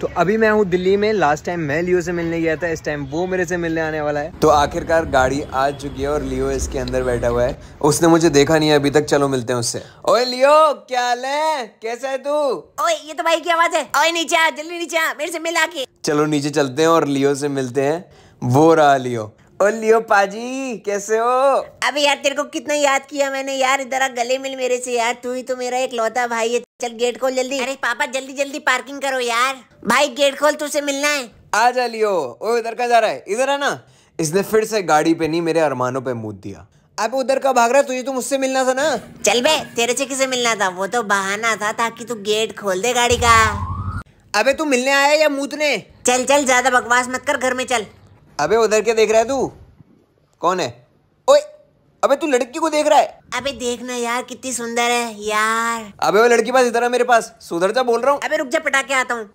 तो अभी मैं हूँ दिल्ली में लास्ट टाइम मैं लियो से मिलने गया था इस टाइम वो मेरे से मिलने आने वाला है तो आखिरकार गाड़ी आ चुकी है और लियो इसके अंदर बैठा हुआ है उसने मुझे देखा नहीं है अभी तक चलो मिलते हैं उससे ओए लियो क्या हाल है कैसा है तू ओए ये तो भाई की आवाज है ओए नीचे आ जल्दी नीचे आ मेरे से मिला के चलो नीचे चलते हैं और लियो से मिलते हैं वो रहा लियो ओलियो पाजी कैसे हो अबे यार तेरे को कितना याद किया मैंने यार इधर आ गले मिल मेरे से यार तू ही तो मेरा एक लौता भाई है चल गेट खोल जल्दी अरे पापा जल्दी जल्दी पार्किंग करो यार भाई गेट खोल तुझसे मिलना है आ जा लियो ओ इधर का जा रहा है इधर है ना इसने फिर से गाड़ी पे नहीं मेरे अरमानों पे मुद दिया अब उधर का भाग रहा तुझे तो मुझसे मिलना था ना चल बे तेरे से किसे मिलना था वो तो बहाना था ताकि तू गेट खोल दे गाड़ी का अबे तू मिलने आया या मूतने चल चल ज्यादा बकवास मत कर घर में चल अबे उधर क्या देख रहा है तू कौन है ओए अबे तू लड़की को देख रहा है अबे देखना यार कितनी सुंदर है यार अबे वो लड़की पास इधर है मेरे पास सुधर जा बोल रहा हूँ अबे रुक जा पटाके आता हूँ